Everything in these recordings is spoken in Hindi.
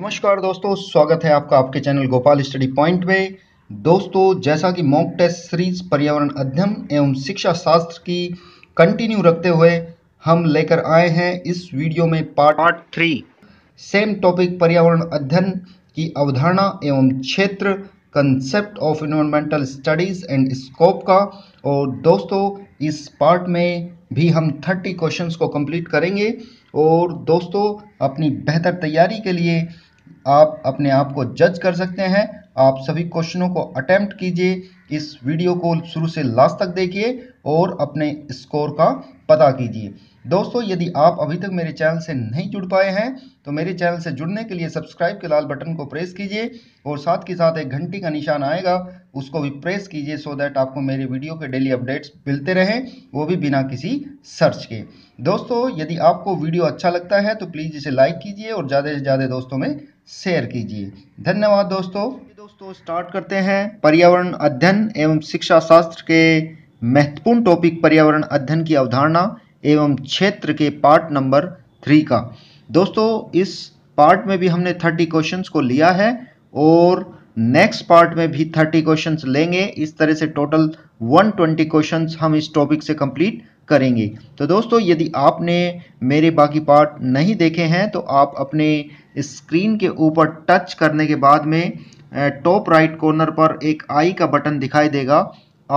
नमस्कार दोस्तों स्वागत है आपका आपके चैनल गोपाल स्टडी पॉइंट में दोस्तों जैसा कि मॉक टेस्ट सीरीज पर्यावरण अध्ययन एवं शिक्षा शास्त्र की कंटिन्यू रखते हुए हम लेकर आए हैं इस वीडियो में part part three same topic पर्यावरण अध्ययन की अवधारणा एवं क्षेत्र concept of environmental studies and scope का और दोस्तों इस पार्ट में भी हम थर्टी क्वेश्चंस को कंप्लीट करेंगे और दोस्तों अपनी बेहतर तैयारी के लिए आप अपने आप को जज कर सकते हैं आप सभी क्वेश्चनों को अटैम्प्ट कीजिए इस वीडियो को शुरू से लास्ट तक देखिए और अपने स्कोर का पता कीजिए दोस्तों यदि आप अभी तक मेरे चैनल से नहीं जुड़ पाए हैं तो मेरे चैनल से जुड़ने के लिए सब्सक्राइब के लाल बटन को प्रेस कीजिए और साथ के साथ एक घंटी का निशान आएगा उसको भी प्रेस कीजिए सो दैट आपको मेरे वीडियो के डेली अपडेट्स मिलते रहें वो भी बिना किसी सर्च के दोस्तों यदि आपको वीडियो अच्छा लगता है तो प्लीज़ इसे लाइक कीजिए और ज़्यादा से ज़्यादा दोस्तों में शेयर कीजिए धन्यवाद दोस्तों दोस्तों स्टार्ट करते हैं पर्यावरण अध्ययन एवं शिक्षा शास्त्र के महत्वपूर्ण टॉपिक पर्यावरण अध्ययन की अवधारणा एवं क्षेत्र के पार्ट नंबर थ्री का दोस्तों इस पार्ट में भी हमने थर्टी क्वेश्चंस को लिया है और नेक्स्ट पार्ट में भी थर्टी क्वेश्चंस लेंगे इस तरह से टोटल वन ट्वेंटी हम इस टॉपिक से कंप्लीट करेंगे तो दोस्तों यदि आपने मेरे बाकी पार्ट नहीं देखे हैं तो आप अपने स्क्रीन के ऊपर टच करने के बाद में टॉप राइट कॉर्नर पर एक आई का बटन दिखाई देगा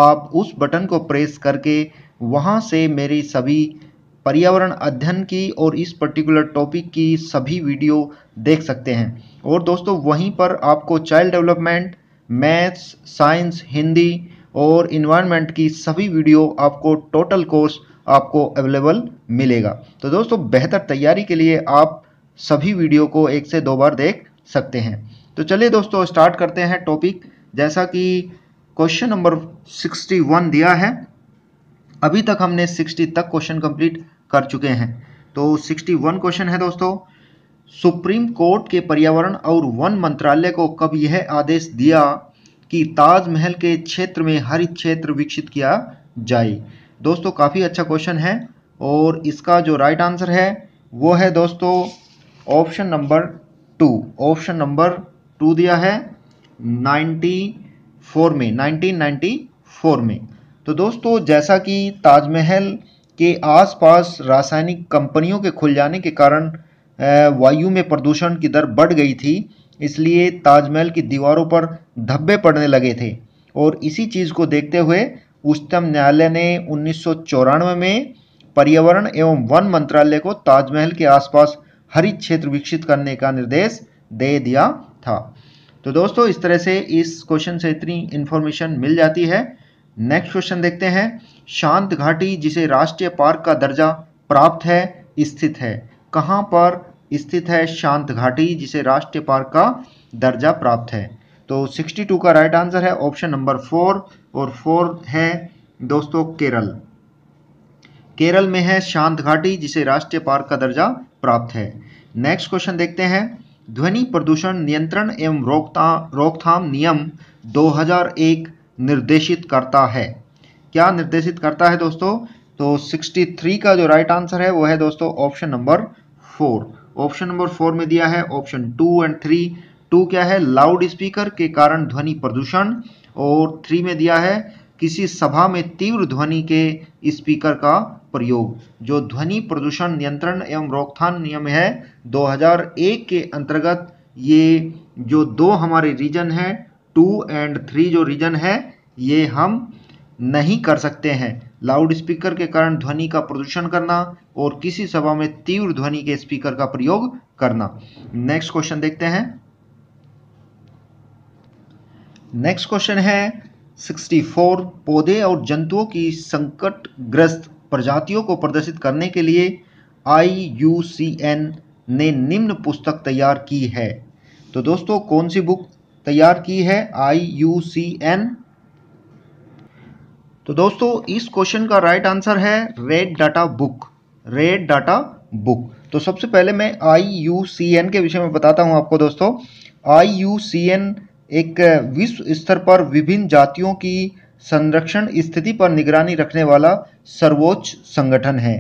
आप उस बटन को प्रेस करके वहाँ से मेरी सभी पर्यावरण अध्ययन की और इस पर्टिकुलर टॉपिक की सभी वीडियो देख सकते हैं और दोस्तों वहीं पर आपको child development maths science Hindi और इन्वायरमेंट की सभी वीडियो आपको टोटल कोर्स आपको अवेलेबल मिलेगा तो दोस्तों बेहतर तैयारी के लिए आप सभी वीडियो को एक से दो बार देख सकते हैं तो चलिए दोस्तों स्टार्ट करते हैं टॉपिक जैसा कि क्वेश्चन नंबर 61 दिया है अभी तक हमने 60 तक क्वेश्चन कंप्लीट कर चुके हैं तो 61 क्वेश्चन है दोस्तों सुप्रीम कोर्ट के पर्यावरण और वन मंत्रालय को कब यह आदेश दिया कि ताजमहल के क्षेत्र में हरित क्षेत्र विकसित किया जाए दोस्तों काफ़ी अच्छा क्वेश्चन है और इसका जो राइट आंसर है वो है दोस्तों option number two option number two दिया है नाइन्टी फोर में 1994 नाइन्टी फोर में तो दोस्तों जैसा कि ताजमहल के आसपास रासायनिक कंपनियों के खुल जाने के कारण वायु में प्रदूषण की दर बढ़ गई थी इसलिए ताजमहल की दीवारों पर धब्बे पड़ने लगे थे और इसी चीज़ को देखते हुए उच्चतम न्यायालय ने उन्नीस में पर्यावरण एवं वन मंत्रालय को ताजमहल के आसपास हरित क्षेत्र विकसित करने का निर्देश दे दिया था तो दोस्तों इस तरह से इस क्वेश्चन से इतनी इंफॉर्मेशन मिल जाती है नेक्स्ट क्वेश्चन देखते हैं शांत घाटी जिसे राष्ट्रीय पार्क का दर्जा प्राप्त है स्थित है कहां पर स्थित है शांत घाटी जिसे राष्ट्रीय पार्क का दर्जा प्राप्त है तो 62 का राइट आंसर है ऑप्शन नंबर फोर और फोर है दोस्तों केरल केरल में है शांत घाटी जिसे राष्ट्रीय पार्क का दर्जा प्राप्त है नेक्स्ट क्वेश्चन देखते हैं ध्वनि प्रदूषण नियंत्रण एवं रोकता रोकथाम नियम 2001 निर्देशित करता है क्या निर्देशित करता है दोस्तों तो 63 का जो राइट आंसर है वो है दोस्तों option number four option number four में दिया है option two and three two क्या है लाउड स्पीकर के कारण ध्वनि प्रदूषण और थ्री में दिया है किसी सभा में तीव्र ध्वनि के स्पीकर का प्रयोग जो ध्वनि प्रदूषण नियंत्रण एवं रोकथाम नियम है 2001 के अंतर्गत ये जो दो हमारे रीजन हैं टू एंड थ्री जो रीजन है ये हम नहीं कर सकते हैं लाउड स्पीकर के कारण ध्वनि का प्रदूषण करना और किसी सभा में तीव्र ध्वनि के स्पीकर का प्रयोग करना नेक्स्ट क्वेश्चन देखते हैं नेक्स्ट क्वेश्चन है 64 पौधे और जंतुओं की संकटग्रस्त प्रजातियों को प्रदर्शित करने के लिए आई ने निम्न पुस्तक तैयार की है तो दोस्तों कौन सी बुक तैयार की है आई तो दोस्तों इस क्वेश्चन का राइट आंसर है red data book red data book तो सबसे पहले मैं आई के विषय में बताता हूं आपको दोस्तों आई एक विश्व स्तर पर विभिन्न जातियों की संरक्षण स्थिति पर निगरानी रखने वाला सर्वोच्च संगठन है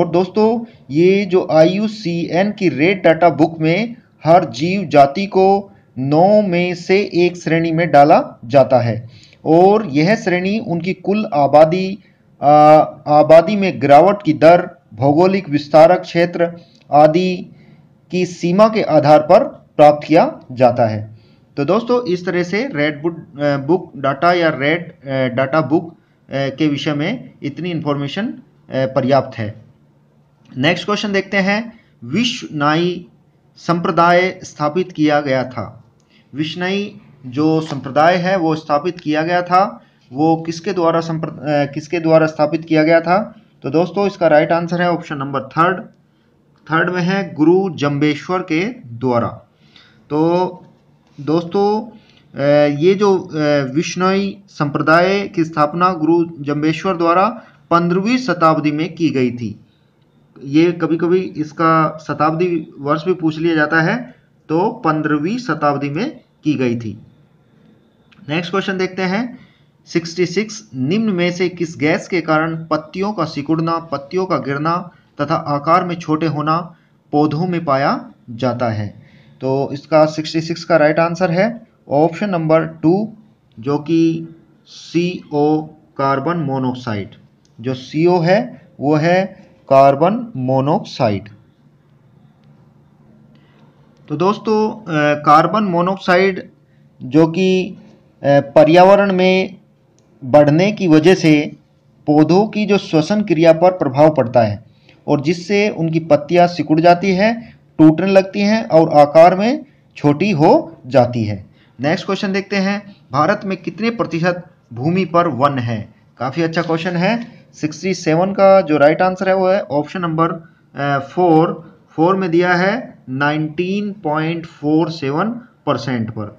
और दोस्तों ये जो आई की रेड डाटा बुक में हर जीव जाति को नौ में से एक श्रेणी में डाला जाता है और यह श्रेणी उनकी कुल आबादी आ, आबादी में गिरावट की दर भौगोलिक विस्तारक क्षेत्र आदि की सीमा के आधार पर प्राप्त किया जाता है तो दोस्तों इस तरह से रेड बुक बुक डाटा या रेड डाटा बुक के विषय में इतनी इन्फॉर्मेशन पर्याप्त है नेक्स्ट क्वेश्चन देखते हैं विश्व नाई संप्रदाय स्थापित किया गया था विश्वनाई जो संप्रदाय है वो स्थापित किया गया था वो किसके द्वारा संप्र किसके द्वारा स्थापित किया गया था तो दोस्तों इसका राइट आंसर है ऑप्शन नंबर थर्ड थर्ड में है गुरु जम्बेश्वर के द्वारा तो दोस्तों ये जो विष्णोई संप्रदाय की स्थापना गुरु जम्बेश्वर द्वारा पंद्रहवीं शताब्दी में की गई थी ये कभी कभी इसका शताब्दी वर्ष भी पूछ लिया जाता है तो पंद्रहवीं शताब्दी में की गई थी नेक्स्ट क्वेश्चन देखते हैं 66 निम्न में से किस गैस के कारण पत्तियों का सिकुड़ना पत्तियों का गिरना तथा आकार में छोटे होना पौधों में पाया जाता है तो इसका 66 का राइट आंसर है ऑप्शन नंबर टू जो कि सी ओ कार्बन मोनोक्साइड जो सी ओ है वो है कार्बन मोनोक्साइड तो दोस्तों कार्बन मोनोक्साइड जो कि पर्यावरण में बढ़ने की वजह से पौधों की जो श्वसन क्रिया पर प्रभाव पड़ता है और जिससे उनकी पत्तियां सिकुड़ जाती है टूटने लगती हैं और आकार में छोटी हो जाती है नेक्स्ट क्वेश्चन देखते हैं भारत में कितने प्रतिशत भूमि पर वन है काफ़ी अच्छा क्वेश्चन है 67 का जो राइट आंसर है वो है ऑप्शन नंबर फोर फोर में दिया है 19.47 परसेंट पर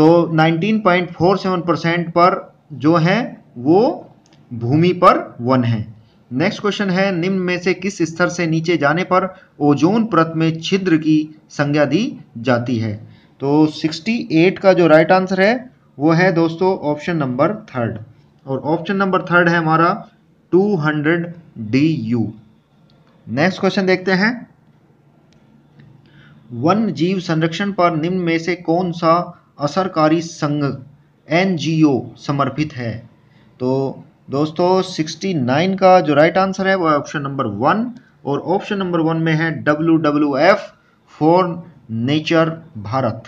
तो 19.47 परसेंट पर जो है वो भूमि पर वन है नेक्स्ट क्वेश्चन है निम्न में से किस स्तर से नीचे जाने पर ओजोन परत में छिद्र की संज्ञा दी जाती है तो 68 का जो राइट आंसर है वो है दोस्तों ऑप्शन नंबर थर्ड और ऑप्शन नंबर थर्ड है हमारा 200 डी यू नेक्स्ट क्वेश्चन देखते हैं वन जीव संरक्षण पर निम्न में से कौन सा असरकारी संघ एनजीओ समर्पित है तो दोस्तों 69 का जो राइट आंसर है वो ऑप्शन नंबर वन और ऑप्शन नंबर वन में है W W F for nature Bharat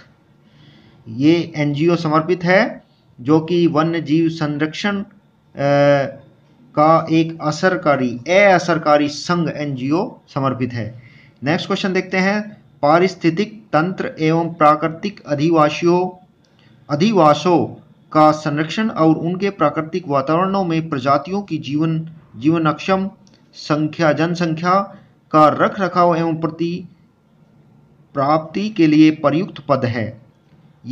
ये एनजीओ समर्पित है जो कि वन्य जीव संरक्षण का एक असरकारी असरकारी संघ एनजीओ समर्पित है नेक्स्ट क्वेश्चन देखते हैं पारिस्थितिक तंत्र एवं प्राकृतिक अधिवासियों अधिवासों का संरक्षण और उनके प्राकृतिक वातावरणों में प्रजातियों की जीवन जीवन अक्षम संख्या जनसंख्या का रख रखाव एवं प्रति प्राप्ति के लिए प्रयुक्त पद है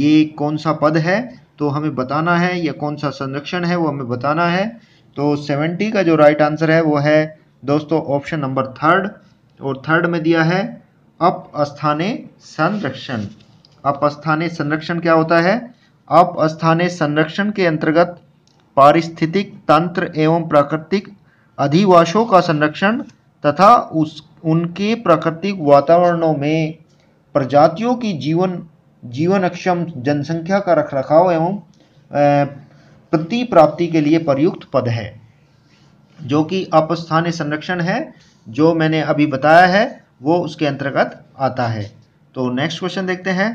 ये कौन सा पद है तो हमें बताना है या कौन सा संरक्षण है वो हमें बताना है तो सेवेंटी का जो राइट आंसर है वो है दोस्तों ऑप्शन नंबर थर्ड और थर्ड में दिया है अपस्थाने संरक्षण अपस्थाने संरक्षण क्या होता है अपस्थानीय संरक्षण के अंतर्गत पारिस्थितिक तंत्र एवं प्राकृतिक अधिवासों का संरक्षण तथा उस उनके प्राकृतिक वातावरणों में प्रजातियों की जीवन जीवन अक्षम जनसंख्या का रखरखाव एवं प्रति प्राप्ति के लिए प्रयुक्त पद है जो कि अपस्थानीय संरक्षण है जो मैंने अभी बताया है वो उसके अंतर्गत आता है तो नेक्स्ट क्वेश्चन देखते हैं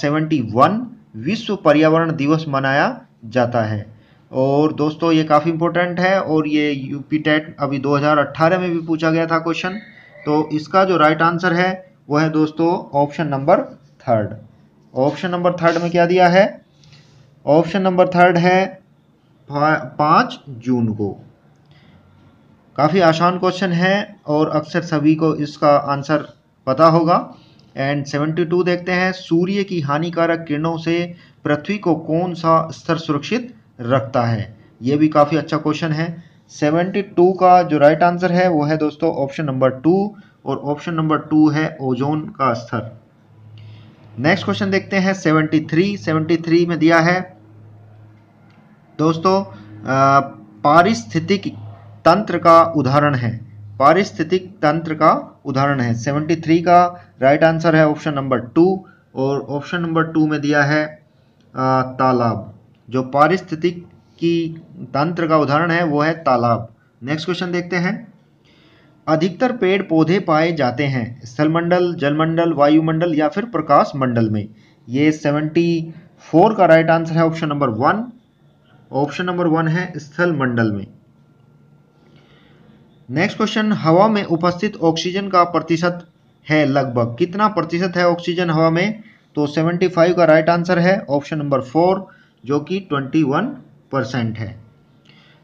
सेवेंटी वन विश्व पर्यावरण दिवस मनाया जाता है और दोस्तों ये काफ़ी इंपॉर्टेंट है और ये यूपी टेट अभी 2018 में भी पूछा गया था क्वेश्चन तो इसका जो राइट आंसर है वो है दोस्तों option number third option number third में क्या दिया है ऑप्शन नंबर थर्ड है पाँच जून को काफ़ी आसान क्वेश्चन है और अक्सर सभी को इसका आंसर पता होगा एंड 72 देखते हैं सूर्य की हानिकारक किरणों से पृथ्वी को कौन सा स्तर सुरक्षित रखता है ये भी काफ़ी अच्छा क्वेश्चन है 72 का जो राइट आंसर है वो है दोस्तों ऑप्शन नंबर टू और ऑप्शन नंबर टू है ओजोन का स्तर नेक्स्ट क्वेश्चन देखते हैं 73 73 में दिया है दोस्तों पारिस्थितिक तंत्र का उदाहरण है पारिस्थितिक तंत्र का उदाहरण है 73 का राइट आंसर है ऑप्शन नंबर टू और ऑप्शन नंबर टू में दिया है आ, तालाब जो पारिस्थितिक की तंत्र का उदाहरण है वो है तालाब नेक्स्ट क्वेश्चन देखते हैं अधिकतर पेड़ पौधे पाए जाते हैं स्थलमंडल जलमंडल वायुमंडल या फिर प्रकाश मंडल में ये 74 का राइट आंसर है option number one option number one है स्थल मंडल में नेक्स्ट क्वेश्चन हवा में उपस्थित ऑक्सीजन का प्रतिशत है लगभग कितना प्रतिशत है ऑक्सीजन हवा में तो 75 का राइट आंसर है ऑप्शन नंबर फोर जो कि 21 परसेंट है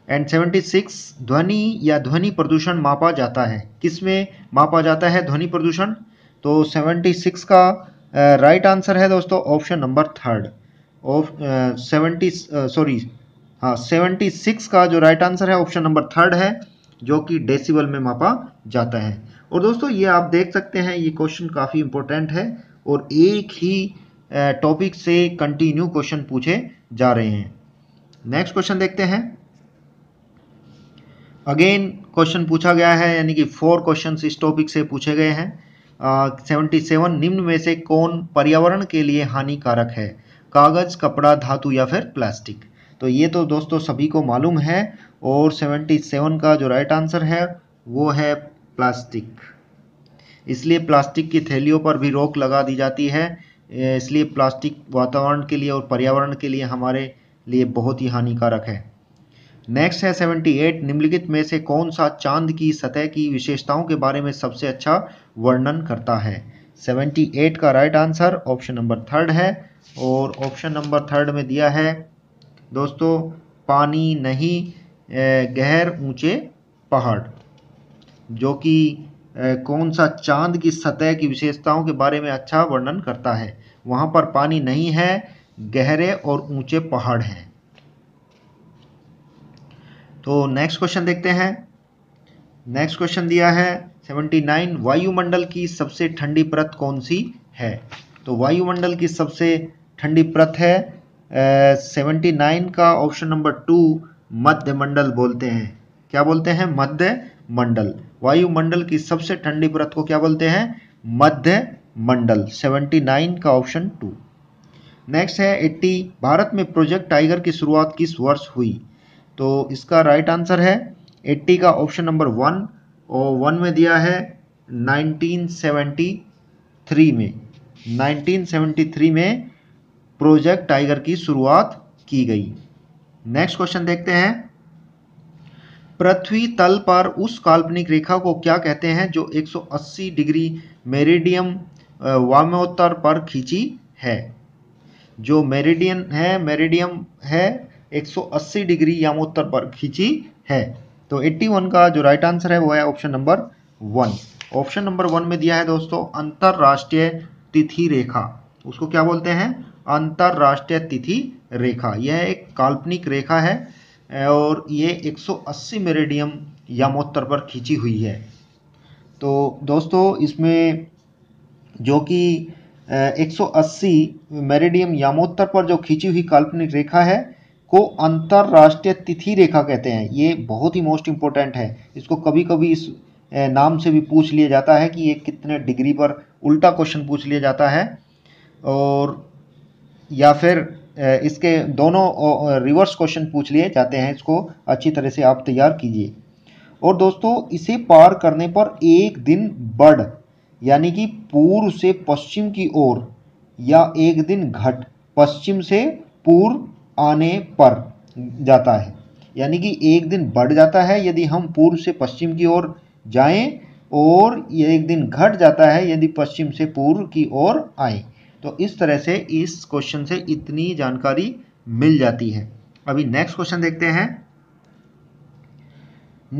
एंड 76 ध्वनि या ध्वनि प्रदूषण मापा जाता है किस में मापा जाता है ध्वनि प्रदूषण तो 76 का राइट आंसर है दोस्तों option number third of seventy sorry हाँ सेवेंटी का जो राइट आंसर है ऑप्शन नंबर थर्ड है जो कि डेसिबल में मापा जाता है और दोस्तों ये आप देख सकते हैं ये क्वेश्चन काफ़ी इंपॉर्टेंट है और एक ही टॉपिक से कंटिन्यू क्वेश्चन पूछे जा रहे हैं नेक्स्ट क्वेश्चन देखते हैं अगेन क्वेश्चन पूछा गया है यानी कि फोर क्वेश्चन इस टॉपिक से पूछे गए हैं सेवेंटी uh, सेवन निम्न में से कौन पर्यावरण के लिए हानिकारक है कागज़ कपड़ा धातु या फिर प्लास्टिक तो ये तो दोस्तों सभी को मालूम है और 77 का जो राइट आंसर है वो है प्लास्टिक इसलिए प्लास्टिक की थैलियों पर भी रोक लगा दी जाती है इसलिए प्लास्टिक वातावरण के लिए और पर्यावरण के लिए हमारे लिए बहुत ही हानिकारक है नेक्स्ट है 78 निम्नलिखित में से कौन सा चांद की सतह की विशेषताओं के बारे में सबसे अच्छा वर्णन करता है 78 का right answer option number third है और ऑप्शन नंबर थर्ड में दिया है दोस्तों पानी नहीं गहर ऊंचे पहाड़ जो कि कौन सा चांद की सतह की विशेषताओं के बारे में अच्छा वर्णन करता है वहां पर पानी नहीं है गहरे और ऊंचे पहाड़ हैं तो नेक्स्ट क्वेश्चन देखते हैं नेक्स्ट क्वेश्चन दिया है 79 वायुमंडल की सबसे ठंडी परत कौन सी है तो वायुमंडल की सबसे ठंडी परत है सेवेंटी नाइन का ऑप्शन नंबर टू मध्यमंडल बोलते हैं क्या बोलते हैं मध्य मंडल वायुमंडल की सबसे ठंडी परत को क्या बोलते हैं मध्य मंडल सेवेंटी नाइन का ऑप्शन टू नेक्स्ट है एट्टी भारत में प्रोजेक्ट टाइगर की शुरुआत किस वर्ष हुई तो इसका राइट आंसर है एट्टी का ऑप्शन नंबर वन और वन में दिया है 1973 में 1973 में प्रोजेक्ट टाइगर की शुरुआत की गई नेक्स्ट क्वेश्चन देखते हैं पृथ्वी तल पर उस काल्पनिक रेखा को क्या कहते हैं जो 180 डिग्री मेरिडियम वाम्योत्तर पर खींची है जो मेरिडियन है मेरिडियम है 180 डिग्री यामोत्तर पर खींची है तो 81 का जो राइट आंसर है वो है option number one option number one में दिया है दोस्तों अंतरराष्ट्रीय तिथि रेखा उसको क्या बोलते हैं अंतर्राष्ट्रीय तिथि रेखा यह एक काल्पनिक रेखा है और ये 180 मेरिडियम यामोत्तर पर खींची हुई है तो दोस्तों इसमें जो कि 180 मेरिडियम यामोत्तर पर जो खींची हुई काल्पनिक रेखा है को अंतर्राष्ट्रीय तिथि रेखा कहते हैं ये बहुत ही मोस्ट इम्पोर्टेंट है इसको कभी कभी इस नाम से भी पूछ लिया जाता है कि ये कितने डिग्री पर उल्टा क्वेश्चन पूछ लिया जाता है और या फिर इसके दोनों रिवर्स क्वेश्चन पूछ लिए जाते हैं इसको अच्छी तरह से आप तैयार कीजिए और दोस्तों इसे पार करने पर एक दिन बढ़ यानी कि पूर्व से पश्चिम की ओर या एक दिन घट पश्चिम से पूर्व आने पर जाता है यानी कि एक दिन बढ़ जाता है यदि हम पूर्व से पश्चिम की ओर जाएं और एक दिन घट जाता है यदि पश्चिम से पूर्व की ओर आएं तो इस तरह से इस क्वेश्चन से इतनी जानकारी मिल जाती है अभी नेक्स्ट क्वेश्चन देखते हैं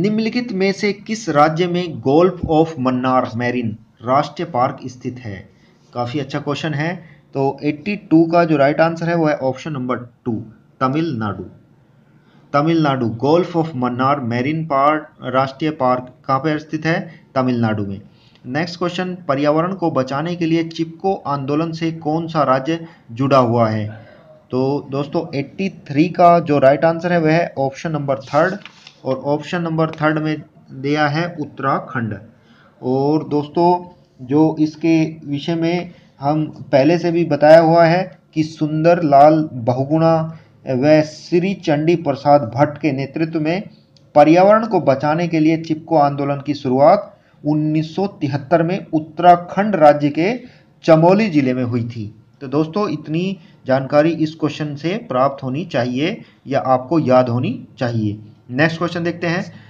निम्नलिखित में से किस राज्य में गोल्फ ऑफ मन्नार मैरिन राष्ट्रीय पार्क स्थित है काफ़ी अच्छा क्वेश्चन है तो 82 का जो राइट आंसर है वो है option number two Tamil Nadu Tamil Nadu gulf of Mannar marine park राष्ट्रीय पार्क कहाँ पर स्थित है तमिलनाडु में नेक्स्ट क्वेश्चन पर्यावरण को बचाने के लिए चिपको आंदोलन से कौन सा राज्य जुड़ा हुआ है तो दोस्तों 83 का जो राइट आंसर है वह है ऑप्शन नंबर थर्ड और ऑप्शन नंबर थर्ड में दिया है उत्तराखंड और दोस्तों जो इसके विषय में हम पहले से भी बताया हुआ है कि सुंदर लाल बहुगुणा व श्री चंडी प्रसाद भट्ट के नेतृत्व में पर्यावरण को बचाने के लिए चिपको आंदोलन की शुरुआत 1973 में उत्तराखंड राज्य के चमोली जिले में हुई थी तो दोस्तों इतनी जानकारी इस क्वेश्चन से प्राप्त होनी चाहिए या आपको याद होनी चाहिए नेक्स्ट क्वेश्चन देखते हैं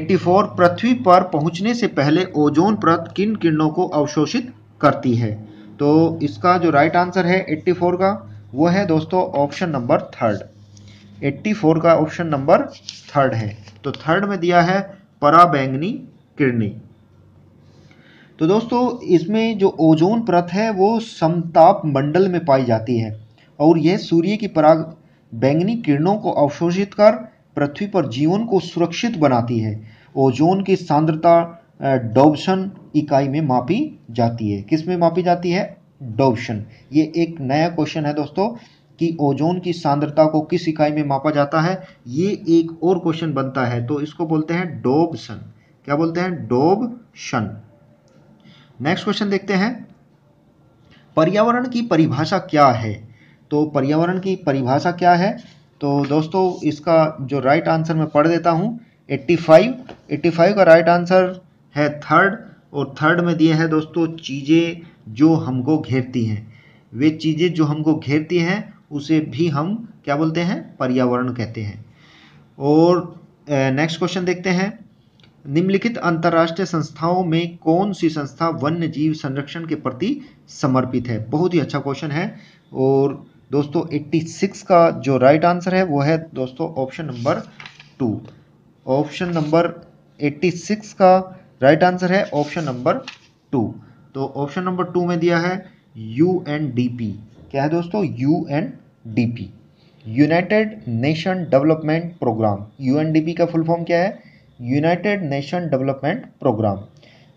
84 पृथ्वी पर पहुंचने से पहले ओजोन प्रत किन किरणों को अवशोषित करती है तो इसका जो राइट आंसर है 84 का वो है दोस्तों ऑप्शन नंबर थर्ड 84 का ऑप्शन नंबर थर्ड है तो थर्ड में दिया है पराबैंगनी किरणी तो दोस्तों इसमें जो ओजोन परत है वो समताप मंडल में पाई जाती है और यह सूर्य की पराग बैंगनी किरणों को अवशोषित कर पृथ्वी पर जीवन को सुरक्षित बनाती है ओजोन की सांद्रता डॉबशन इकाई में मापी जाती है किस में मापी जाती है डॉबशन ये एक नया क्वेश्चन है दोस्तों कि ओजोन की सांद्रता को किस इकाई में मापा जाता है ये एक और क्वेश्चन बनता है तो इसको बोलते हैं डोबसन क्या बोलते हैं डोबशन नेक्स्ट क्वेश्चन देखते हैं पर्यावरण की परिभाषा क्या है तो पर्यावरण की परिभाषा क्या है तो दोस्तों इसका जो राइट आंसर मैं पढ़ देता हूँ 85 85 का राइट आंसर है थर्ड और थर्ड में दिए हैं दोस्तों चीज़ें जो हमको घेरती हैं वे चीज़ें जो हमको घेरती हैं उसे भी हम क्या बोलते हैं पर्यावरण कहते हैं और नेक्स्ट क्वेश्चन देखते हैं निम्नलिखित अंतर्राष्ट्रीय संस्थाओं में कौन सी संस्था वन्य जीव संरक्षण के प्रति समर्पित है बहुत ही अच्छा क्वेश्चन है और दोस्तों 86 का जो राइट आंसर है वो है दोस्तों option number two option number 86 का राइट आंसर है ऑप्शन नंबर टू तो ऑप्शन नंबर टू में दिया है यू क्या है दोस्तों U united nation development program U का फुल फॉर्म क्या है यूनाइटेड नेशन डेवलपमेंट प्रोग्राम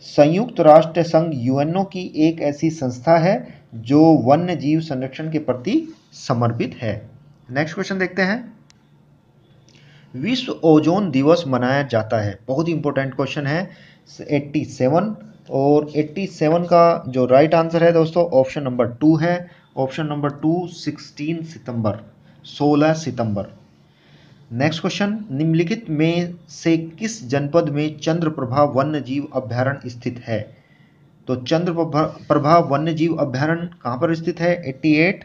संयुक्त राष्ट्र संघ यूएनओ की एक ऐसी संस्था है जो वन्य जीव संरक्षण के प्रति समर्पित है नेक्स्ट क्वेश्चन देखते हैं विश्व ओजोन दिवस मनाया जाता है बहुत ही इंपॉर्टेंट क्वेश्चन है 87 और 87 का जो राइट आंसर है दोस्तों ऑप्शन नंबर टू है ऑप्शन नंबर टू 16 सितंबर 16 सितंबर नेक्स्ट क्वेश्चन निम्नलिखित में से किस जनपद में चंद्रप्रभा वन्य जीव अभ्यारण्य स्थित है तो चंद्र प्रभा वन्य जीव अभ्यारण्य कहाँ पर स्थित है 88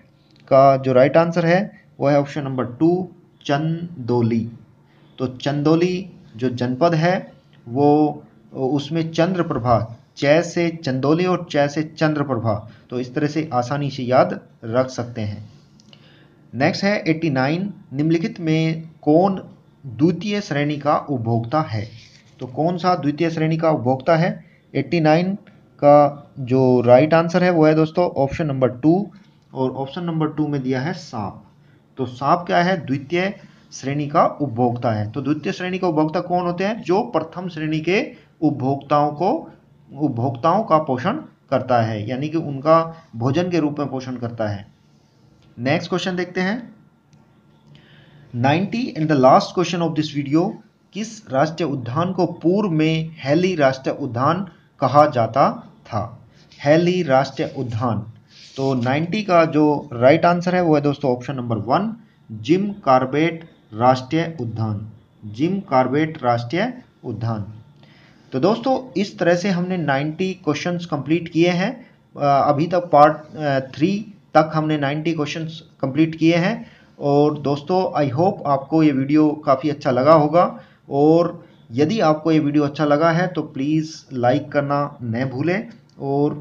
का जो राइट आंसर है वो है ऑप्शन नंबर टू चंदोली तो चंदोली जो जनपद है वो उसमें चंद्रप्रभा चय से चंदोली और चय से चंद्रप्रभा तो इस तरह से आसानी से याद रख सकते हैं नेक्स्ट है 89 निम्नलिखित में कौन द्वितीय श्रेणी का उपभोक्ता है तो कौन सा द्वितीय श्रेणी का उपभोक्ता है 89 का जो राइट आंसर है वो है दोस्तों ऑप्शन नंबर टू और ऑप्शन नंबर टू में दिया है सांप तो सांप क्या है द्वितीय श्रेणी का उपभोक्ता है तो द्वितीय श्रेणी का उपभोक्ता कौन होते हैं जो प्रथम श्रेणी के उपभोक्ताओं को उपभोक्ताओं का पोषण करता है यानी कि उनका भोजन के रूप में पोषण करता है नेक्स्ट क्वेश्चन देखते हैं 90 and the last question of this video किस राष्ट्रीय उद्यान को पूर्व में हेली राष्ट्रीय उद्यान कहा जाता था हेली राष्ट्रीय उद्यान तो 90 का जो राइट right आंसर है वो है दोस्तों option number one Jim Corbett राष्ट्रीय उद्यान जिम कार्बेट राष्ट्रीय उद्यान तो दोस्तों इस तरह से हमने 90 क्वेश्चंस कंप्लीट किए हैं अभी तक पार्ट थ्री तक हमने 90 क्वेश्चंस कंप्लीट किए हैं और दोस्तों आई होप आपको ये वीडियो काफ़ी अच्छा लगा होगा और यदि आपको ये वीडियो अच्छा लगा है तो प्लीज़ लाइक करना न भूलें और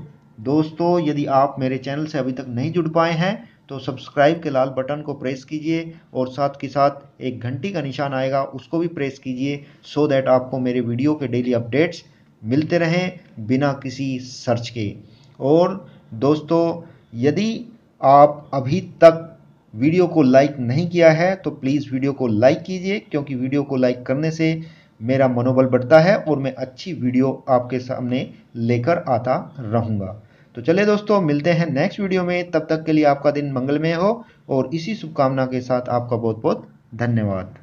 दोस्तों यदि आप मेरे चैनल से अभी तक नहीं जुड़ पाए हैं तो सब्सक्राइब के लाल बटन को प्रेस कीजिए और साथ के साथ एक घंटी का निशान आएगा उसको भी प्रेस कीजिए सो दैट आपको मेरे वीडियो के डेली अपडेट्स मिलते रहें बिना किसी सर्च के और दोस्तों यदि आप अभी तक वीडियो को लाइक नहीं किया है तो प्लीज़ वीडियो को लाइक कीजिए क्योंकि वीडियो को लाइक करने से मेरा मनोबल बढ़ता है और मैं अच्छी वीडियो आपके सामने लेकर आता रहूँगा तो चले दोस्तों मिलते हैं नेक्स्ट वीडियो में तब तक के लिए आपका दिन मंगलमय हो और इसी शुभकामना के साथ आपका बहुत बहुत धन्यवाद